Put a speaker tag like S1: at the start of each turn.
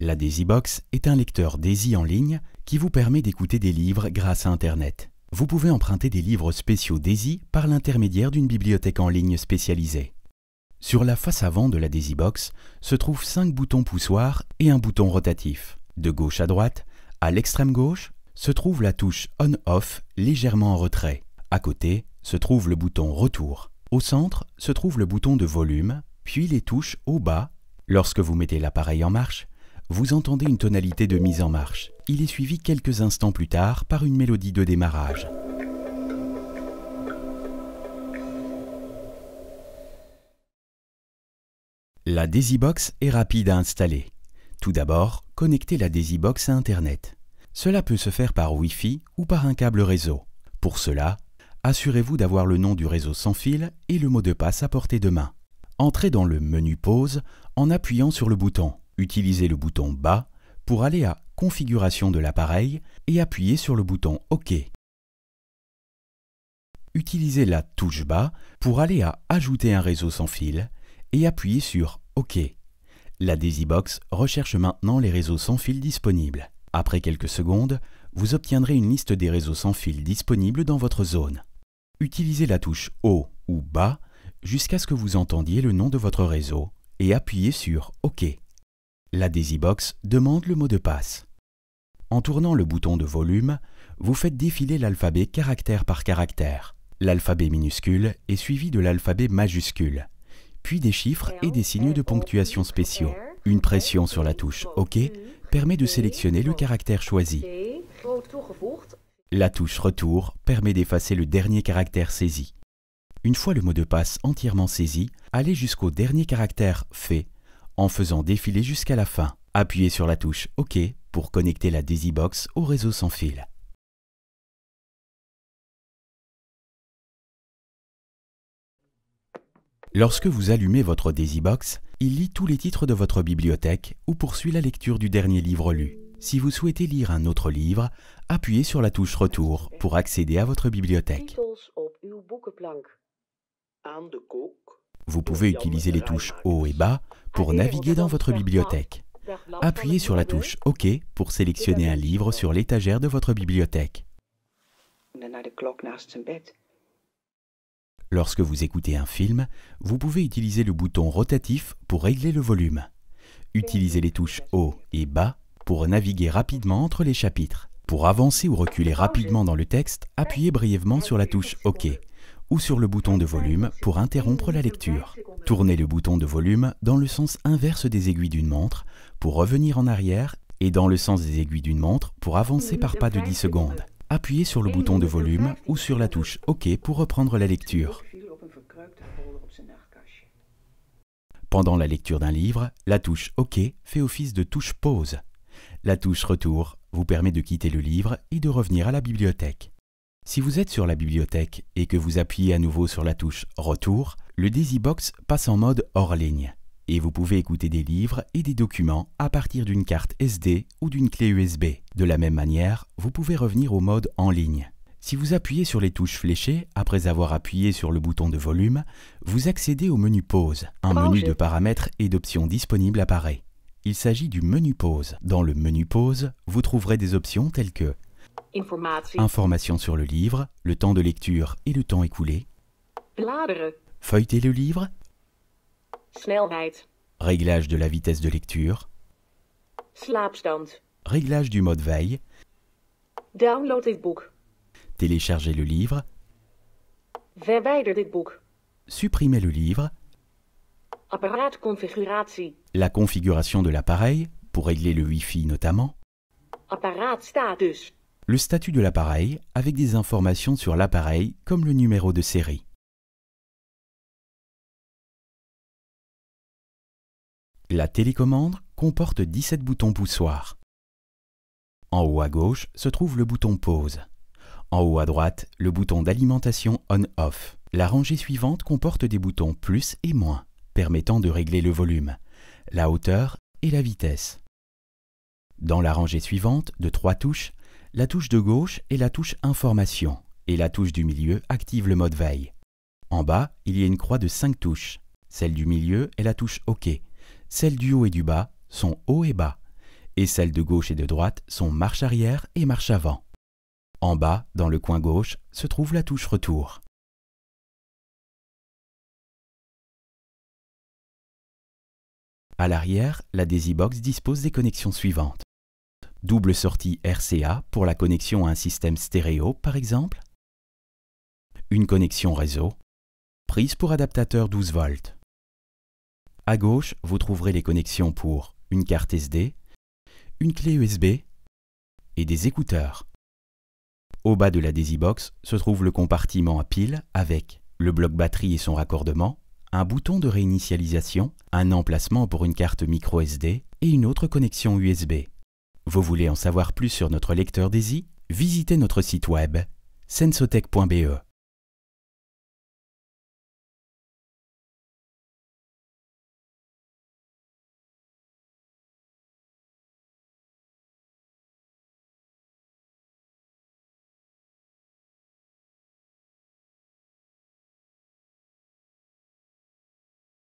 S1: La Box est un lecteur Daisy en ligne qui vous permet d'écouter des livres grâce à Internet. Vous pouvez emprunter des livres spéciaux Daisy par l'intermédiaire d'une bibliothèque en ligne spécialisée. Sur la face avant de la Box se trouvent 5 boutons poussoirs et un bouton rotatif. De gauche à droite, à l'extrême gauche, se trouve la touche On-Off légèrement en retrait. À côté se trouve le bouton Retour. Au centre se trouve le bouton de volume, puis les touches au bas. Lorsque vous mettez l'appareil en marche, vous entendez une tonalité de mise en marche. Il est suivi quelques instants plus tard par une mélodie de démarrage. La Box est rapide à installer. Tout d'abord, connectez la Box à Internet. Cela peut se faire par Wi-Fi ou par un câble réseau. Pour cela, assurez-vous d'avoir le nom du réseau sans fil et le mot de passe à portée de main. Entrez dans le menu Pause en appuyant sur le bouton. Utilisez le bouton Bas pour aller à Configuration de l'appareil et appuyez sur le bouton OK. Utilisez la touche Bas pour aller à Ajouter un réseau sans fil et appuyez sur OK. La DaisyBox recherche maintenant les réseaux sans fil disponibles. Après quelques secondes, vous obtiendrez une liste des réseaux sans fil disponibles dans votre zone. Utilisez la touche Haut ou Bas jusqu'à ce que vous entendiez le nom de votre réseau et appuyez sur OK. La DesiBox demande le mot de passe. En tournant le bouton de volume, vous faites défiler l'alphabet caractère par caractère. L'alphabet minuscule est suivi de l'alphabet majuscule, puis des chiffres et des signes de ponctuation spéciaux. Une pression sur la touche OK permet de sélectionner le caractère choisi. La touche Retour permet d'effacer le dernier caractère saisi. Une fois le mot de passe entièrement saisi, allez jusqu'au dernier caractère fait en faisant défiler jusqu'à la fin. Appuyez sur la touche OK pour connecter la Box au réseau sans fil. Lorsque vous allumez votre DaisyBox, il lit tous les titres de votre bibliothèque ou poursuit la lecture du dernier livre lu. Si vous souhaitez lire un autre livre, appuyez sur la touche Retour pour accéder à votre bibliothèque. Vous pouvez utiliser les touches haut et bas pour naviguer dans votre bibliothèque. Appuyez sur la touche OK pour sélectionner un livre sur l'étagère de votre bibliothèque. Lorsque vous écoutez un film, vous pouvez utiliser le bouton rotatif pour régler le volume. Utilisez les touches haut et bas pour naviguer rapidement entre les chapitres. Pour avancer ou reculer rapidement dans le texte, appuyez brièvement sur la touche OK ou sur le bouton de volume pour interrompre la lecture. Tournez le bouton de volume dans le sens inverse des aiguilles d'une montre pour revenir en arrière et dans le sens des aiguilles d'une montre pour avancer par pas de 10 secondes. Appuyez sur le bouton de volume ou sur la touche OK pour reprendre la lecture. Pendant la lecture d'un livre, la touche OK fait office de touche pause. La touche retour vous permet de quitter le livre et de revenir à la bibliothèque. Si vous êtes sur la bibliothèque et que vous appuyez à nouveau sur la touche Retour, le DaisyBox passe en mode hors ligne et vous pouvez écouter des livres et des documents à partir d'une carte SD ou d'une clé USB. De la même manière, vous pouvez revenir au mode en ligne. Si vous appuyez sur les touches fléchées après avoir appuyé sur le bouton de volume, vous accédez au menu Pause. Un menu de paramètres et d'options disponibles apparaît. Il s'agit du menu Pause. Dans le menu Pause, vous trouverez des options telles que Informations sur le livre, le temps de lecture et le temps écoulé. Feuilleter le livre. Réglage de la vitesse de lecture. Réglage du mode veille. Download Télécharger le livre. Supprimer le livre. La configuration de l'appareil, pour régler le Wi-Fi notamment. status le statut de l'appareil avec des informations sur l'appareil comme le numéro de série. La télécommande comporte 17 boutons poussoirs. En haut à gauche se trouve le bouton pause. En haut à droite, le bouton d'alimentation on-off. La rangée suivante comporte des boutons plus et moins, permettant de régler le volume, la hauteur et la vitesse. Dans la rangée suivante, de trois touches, la touche de gauche est la touche Information et la touche du milieu active le mode veille. En bas, il y a une croix de 5 touches. Celle du milieu est la touche OK. Celles du haut et du bas sont haut et bas. Et celles de gauche et de droite sont marche arrière et marche avant. En bas, dans le coin gauche, se trouve la touche Retour. À l'arrière, la Box dispose des connexions suivantes double sortie RCA pour la connexion à un système stéréo par exemple, une connexion réseau, prise pour adaptateur 12 volts. À gauche, vous trouverez les connexions pour une carte SD, une clé USB et des écouteurs. Au bas de la Box se trouve le compartiment à pile avec le bloc batterie et son raccordement, un bouton de réinitialisation, un emplacement pour une carte micro SD et une autre connexion USB. Vous voulez en savoir plus sur notre lecteur Daisy Visitez notre site web sensotech.be.